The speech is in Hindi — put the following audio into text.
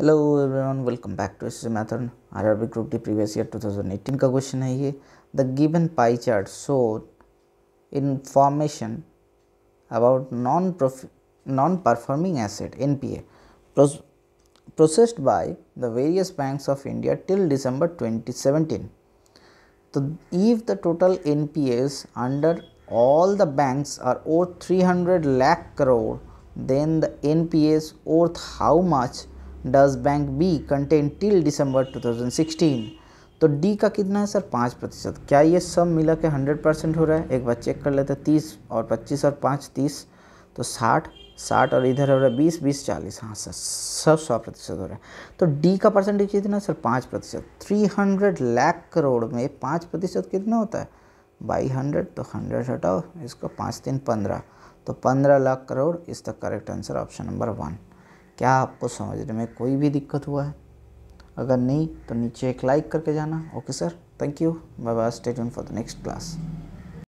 hello everyone welcome back to S method RRB group D previous year 2018 का क्वेश्चन है ये the given pie chart show information about non non performing asset NPA processed by the various banks of India till December 2017 तो if the total NPAs under all the banks are worth 300 lakh crore then the npas worth how much does bank be contain till December 2016 तो डी का कितना है सर पाँच प्रतिशत क्या ये सब मिला के हंड्रेड परसेंट हो रहा है एक बार चेक कर लेते हैं तीस और पच्चीस और पाँच तीस तो साठ साठ और इधर हो रहा है बीस बीस चालीस हाँ सर सब सौ प्रतिशत हो रहा है तो डी का परसेंटेज कितना सर पाँच प्रतिशत थ्री हंड्रेड लाख करोड़ में पाँच प्रतिशत कितना होता है बाई हंड्रेड तो हंड्रेड हटाओ इसको पाँच तीन पंद्रह तो पंद्रह lakh crore is the correct answer option number one क्या आपको समझने में कोई भी दिक्कत हुआ है अगर नहीं तो नीचे एक लाइक करके जाना okay sir thank you bye bye state for the next class